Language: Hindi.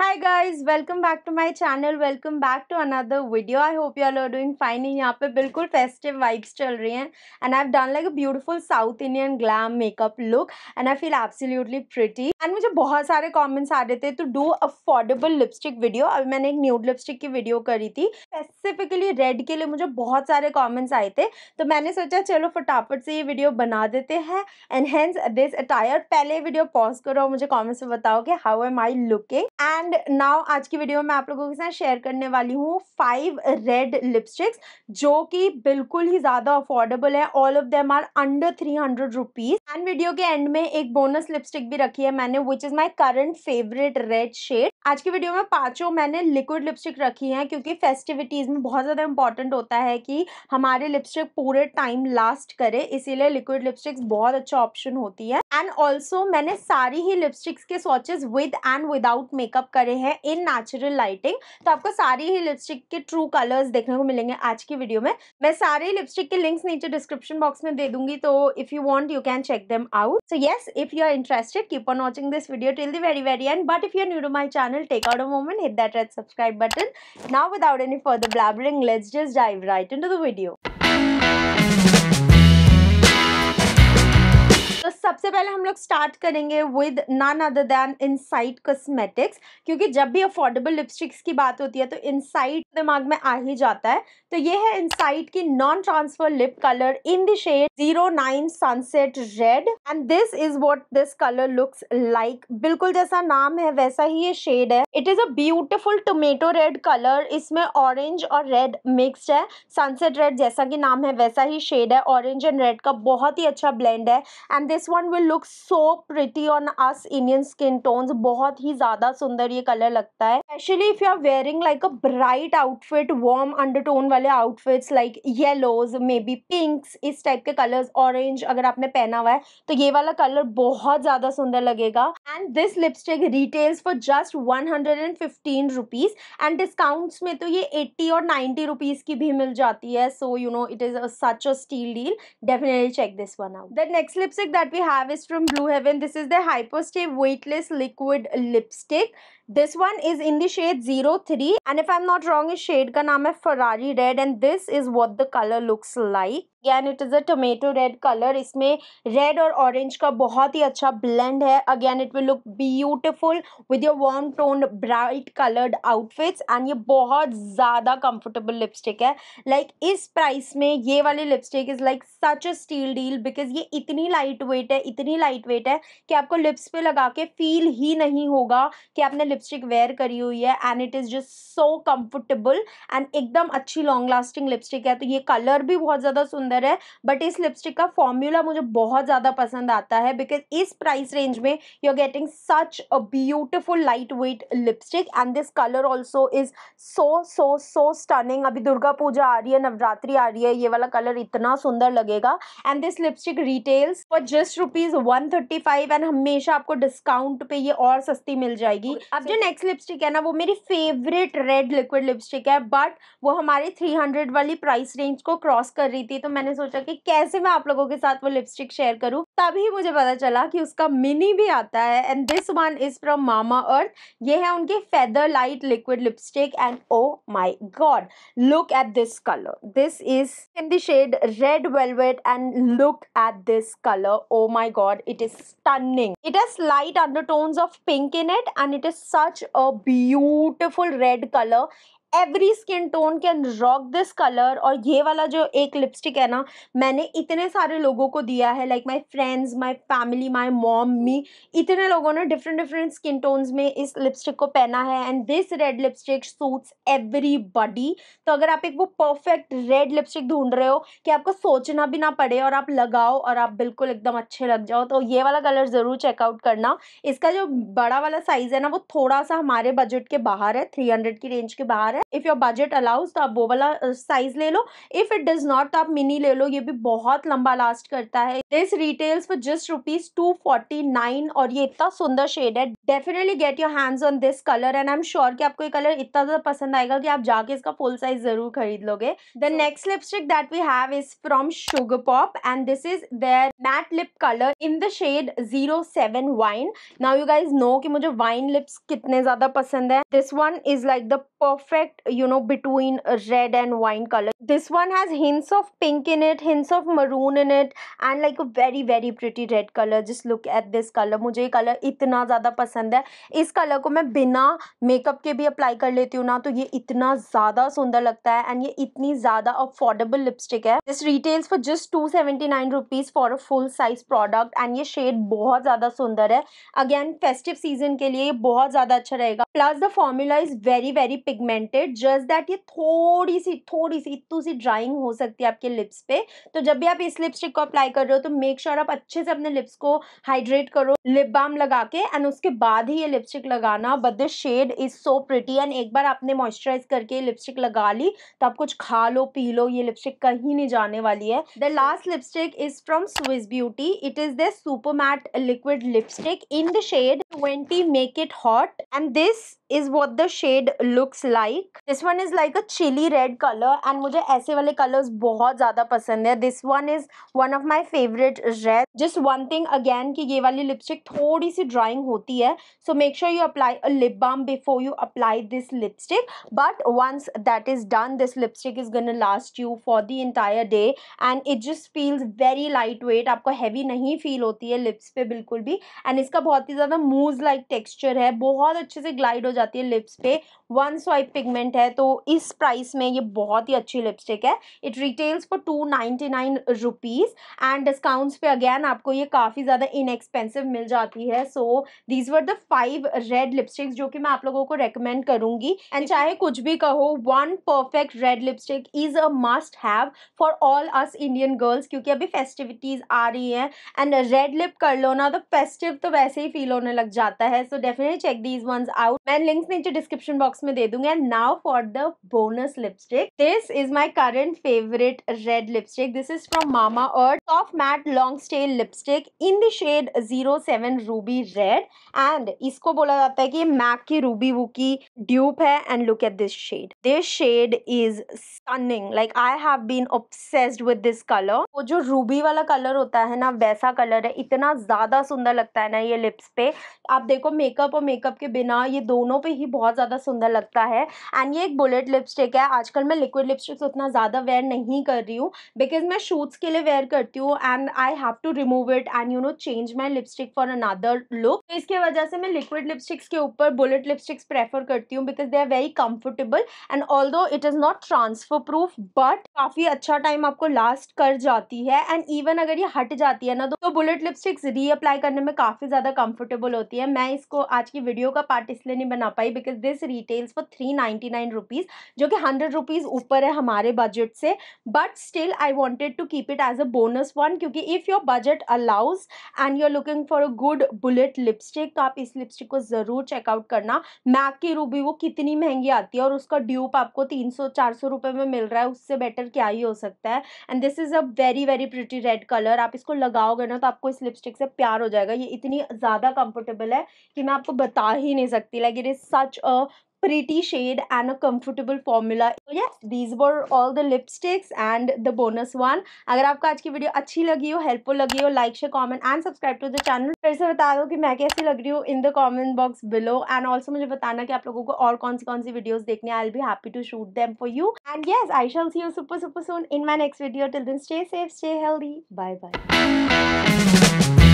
hi guys welcome back to my channel welcome back to another video i hope you all are doing fine यहाँ पे बिल्कुल festive vibes चल रही हैं and i've done like a beautiful south indian glam makeup look and i feel absolutely pretty and मुझे बहुत सारे comments आ रहे थे to do affordable lipstick video अभी मैंने एक nude lipstick की video करी थी स्पेसिफिकली रेड के लिए मुझे बहुत सारे कमेंट्स आए थे तो मैंने सोचा चलो फटाफट से ये वीडियो बना देते हैं एंड हेंस दिस अटायर पहले वीडियो पॉज करो मुझे कमेंट्स में बताओ कि how am I looking and now आज की वीडियो में आप लोगों के साथ शेयर करने वाली हूँ फाइव रेड लिपस्टिक्स जो कि बिल्कुल ही ज़्यादा अफोर्डेबल है all of them are under three hundred rupees and video के एंड में एक बोनस लिपस्टिक भी रखी है मैंने which is my current favourite red shade आज की वीडियो में पाँचों मैंने लिक्विड लिपस्टिक रखी है क्योंकि फेस्टिविटी एक्टिविटीज़ में बहुत ज़्यादा इंपॉर्टेंट होता है कि हमारे लिपस्टिक पूरे टाइम लास्ट करे इसीलिए लिक्विड लिपस्टिक्स बहुत अच्छा ऑप्शन होती है एंड ऑल्सो मैंने सारी ही लिपस्टिक्स के swatches with and without makeup करे हैं इन नेचुरल लाइटिंग तो आपको सारी ही लिपस्टिक के ट्रू कलर्स देखने को मिलेंगे आज की वीडियो में मैं सारे लिपस्टिक के लिंक्स नीचे डिस्क्रिप्शन बॉक्स में दे दूंगी तो if you want you can check them out so yes if you are interested keep on watching this video till the very very end but if you are new to my channel take out a moment hit that red subscribe button now without any further further blabbering, let's just dive right into the video. लोग स्टार्ट करेंगे with none other than Insight cosmetics क्योंकि जब भी अफोर्डेबल लिपस्टिक्स की बात होती है तो इनसाइट दिमाग में आ ही जाता है तो ये है इनसाइट की non transfer lip colour in the shade zero nine sunset red and this is what this colour looks like बिल्कुल जैसा नाम है वैसा ही ये शेड है it is a beautiful tomato red colour इसमें ऑरेंज और रेड मिक्सड है सनसेट रेड जैसा कि नाम है वैसा ही शेड है ऑरेंज एंड रेड का बहुत ही अच्छा ब्लेंड है and this one will look so pretty on us Indian skin tones बहुत ही ज़्यादा सुंदर ये कलर लगता है specially if you are wearing like a bright outfit warm undertone वाले outfits like yellows maybe pinks इस टाइप के कलर्स ऑरेंज अगर आपने पहना हुआ है तो ये वाला कलर बहुत ज़्यादा सुंदर लगेगा and this lipstick retails for just one hundred and fifteen rupees and discounts में तो ये एट्टी और नाइन्टी रुपीज़ की भी मिल जाती है so you know it is such a steal deal definitely check this one out the next lipstick that we have is from Blue Heaven. This is the Hyperstay Weightless Liquid Lipstick this one is in shade zero three and if I am not wrong इस शेड का नाम है Ferrari red and this is what the colour looks like again it is a tomato red colour इसमें रेड और ऑरेंज का बहुत ही अच्छा ब्लेंड है again it will look beautiful with your warm tone bright coloured outfits and ये बहुत ज़्यादा कंफर्टेबल लिपस्टिक है लाइक like, इस प्राइस में ये वाली lipstick is like such a steal deal because ये इतनी लाइट वेट है इतनी लाइट वेट है कि आपको लिप्स पे लगा के फील ही नहीं होगा कि आपने लिपस्टिक वेयर करी हुई है and it is just so comfortable and एकदम अच्छी लॉन्ग लास्टिंग लिपस्टिक है तो ये कलर भी बहुत ज़्यादा सुंदर है बट इस लिपस्टिक का फॉर्म्यूला मुझे बहुत ज़्यादा पसंद आता है बिकॉज इस प्राइस रेंज में you are getting such a beautiful lightweight lipstick and this colour also is so so so stunning अभी दुर्गा पूजा आ रही है नवरात्रि आ रही है ये वाला कलर इतना सुंदर लगेगा and this lipstick retails for just rupees one thirty five and हमेशा आपको डिस्काउंट पे ये और सस्ती मिल जाएगी अब जो नेक्स्ट लिपस्टिक है ना वो मेरी फेवरेट रेड लिक्विड लिपस्टिक है बट वो हमारे 300 वाली प्राइस रेंज को क्रॉस कर रही थी तो मैंने सोचा कि कैसे मैं आप लोगों के साथ वो लिपस्टिक शेयर करूं तभी मुझे पता चला कि उसका मिनी भी आता है and this one is from Mama Earth ये है उनके feather light liquid lipstick and oh my God look at this colour this is in the shade red velvet and look at this colour oh my God it is stunning it has light undertones of pink in it and it is such a beautiful red color every skin tone can rock this colour और ये वाला जो एक लिपस्टिक है ना मैंने इतने सारे लोगों को दिया है like my friends my family my mom me इतने लोगों ने डिफरेंट डिफरेंट स्किन टोन्स में इस लिपस्टिक को पहना है and this red lipstick suits everybody तो अगर आप एक वो परफेक्ट रेड लिपस्टिक ढूंढ रहे हो कि आपको सोचना भी ना पड़े और आप लगाओ और आप बिल्कुल एकदम अच्छे लग जाओ तो ये वाला कलर ज़रूर चेकआउट करना इसका जो बड़ा वाला साइज़ है ना वो थोड़ा सा हमारे बजट के बाहर है थ्री हंड्रेड की रेंज के बाहर है इफ़ योर बजट अलाउज तो आप वो वाला साइज ले लो इफ़ इट डज नॉट तो आप मिनी ले लो ये भी बहुत लंबा लास्ट करता है this retails for just rupees two forty nine और ये इतना सुंदर शेड है definitely get your hands on this colour and I am sure कि आपको ये कलर इतना ज़्यादा पसंद आएगा कि आप जाके इसका फुल साइज ज़रूर खरीद लोगे the next lipstick that we have is from Sugar Pop and this is their matte lip colour in the shade zero seven wine now you guys know कि मुझे वाइन लिप्स कितने ज़्यादा पसंद है this one is like the perfect you know between red and wine color this one has hints of pink in it hints of maroon in it and like a very very pretty red color just look at this color मुझे ये color इतना ज़्यादा पसंद है इस color को मैं बिना makeup के भी apply कर लेती हूँ ना तो ये इतना ज़्यादा सुंदर लगता है and ये इतनी ज़्यादा affordable lipstick है this retails for just 279 rupees for a full size product and product and ये शेड बहुत ज़्यादा सुंदर है अगेन फेस्टिव सीजन के लिए ये बहुत ज़्यादा अच्छा रहेगा plus the formula is very very pigmented just that ये थोड़ी सी थोड़ी सी इतनी सी ड्राइंग हो सकती है आपके लिप्स पे तो जब भी आप इस लिपस्टिक को अप्लाई कर रहे हो तो मेक श्योर sure आप अच्छे से अपने लिप्स को हाइड्रेट करो लिप बाम लगा के एंड उसके बाद ही ये लिपस्टिक लगाना but the shade is so pretty and एक बार आपने मॉइस्चराइज करके लिपस्टिक लगा ली तो आप कुछ खा लो पी लो ये लिपस्टिक कहीं नहीं जाने वाली है the last lipstick is from Swiss Beauty it is the super matte liquid lipstick in the shade twenty make it hot and this is what the shade looks like this one is like a chili red color and मुझे ऐसे वाले colors बहुत ज़्यादा पसंद है this one is one of my favorite red just one thing again कि ये वाली lipstick थोड़ी सी drying होती है so make sure you apply a lip balm before you apply this lipstick but once that is done this lipstick is gonna last you for the entire day and it just feels very lightweight आपको heavy नहीं feel होती है lips पे बिल्कुल भी and इसका बहुत ही ज़्यादा मूज लाइक टेक्सचर है बहुत अच्छे से ग्लाइड हो जाती है लिप्स पे वन स्वाइप पिगमेंट है तो इस प्राइस में ये बहुत ही अच्छी लिपस्टिक है it retails for two ninety nine rupees and discounts पे अगेन आपको ये काफ़ी ज़्यादा इनएक्सपेंसिव मिल जाती है so these were the five red lipsticks जो कि मैं आप लोगों को रेकमेंड करूंगी एंड चाहे कुछ भी कहो one perfect red lipstick is a must have for all us Indian girls क्योंकि अभी फेस्टिविटीज़ आ रही हैं एंड रेड लिप कर लो ना तो फेस्टिव तो वैसे ही फील होने लग जाता है so definitely check these ones out मैं लिंक्स नीचे डिस्क्रिप्शन बॉक्स में दे दूंगी and now for the bonus lipstick this is my current favourite red lipstick this is from Mama Earth soft matte long stay lipstick in the shade zero seven ruby red and इसको बोला जाता है कि मैक की रूबी वू की ड्यूप है and look at this shade this shade is stunning like I have been obsessed with this colour वो जो रूबी वाला कलर होता है ना वैसा कलर है इतना ज्यादा सुंदर लगता है ना ये लिप्स पे आप देखो मेकअप और मेकअप के बिना ये दोनों दोनों पे ही बहुत ज़्यादा सुंदर लगता है एंड ये एक बुलेट लिपस्टिक है आजकल मैं लिक्विड लिपस्टिक्स उतना ज़्यादा वेयर नहीं कर रही हूँ बिकॉज मैं शूट्स के लिए वेयर करती हूँ and I have to remove it and you know change my lipstick for another look इसके वजह से मैं लिक्विड लिपस्टिक्स के ऊपर बुलेट लिपस्टिक्स प्रेफर करती हूँ because they are very comfortable and all it is not transfer proof but काफ़ी अच्छा टाइम आपको लास्ट कर जाती है एंड इवन अगर ये हट जाती है ना तो बुलेट लिपस्टिक्स रीअप्लाई करने में काफ़ी ज़्यादा कम्फर्टेबल होती है मैं इसको आज की वीडियो का पार्ट इसलिए नहीं बना ना पाई because this retails for three ninety nine rupees जो कि हंड्रेड रुपीज़ ऊपर है हमारे बजट से but still I wanted to keep it as a bonus one क्योंकि if your budget allows and you are looking for a good bullet lipstick तो आप इस लिपस्टिक को ज़रूर चेकआउट करना मैक की रूबी वो कितनी महंगी आती है और उसका ड्यूप आपको तीन सौ चार सौ रुपये में मिल रहा है उससे बेटर क्या ही हो सकता है and this is a very very pretty red colour आप इसको लगाओगे ना तो आपको इस लिपस्टिक से प्यार हो जाएगा ये इतनी ज़्यादा कंफर्टेबल है कि मैं आपको बता ही नहीं सकती like it is is such a pretty shade and a comfortable formula so yes these were all the lipsticks and the bonus one अगर आपको आज की वीडियो अच्छी लगी हो हेल्पफुल लगी हो like share comment and subscribe to the channel फिर से बता दो कि मैं कैसी लग रही हूँ in the comment box below and also मुझे बताना कि आप लोगों को और कौन सी कौन सी वीडियोस देखने I be happy to shoot them for you and yes I shall see you super super soon in my next video till then stay safe stay healthy bye bye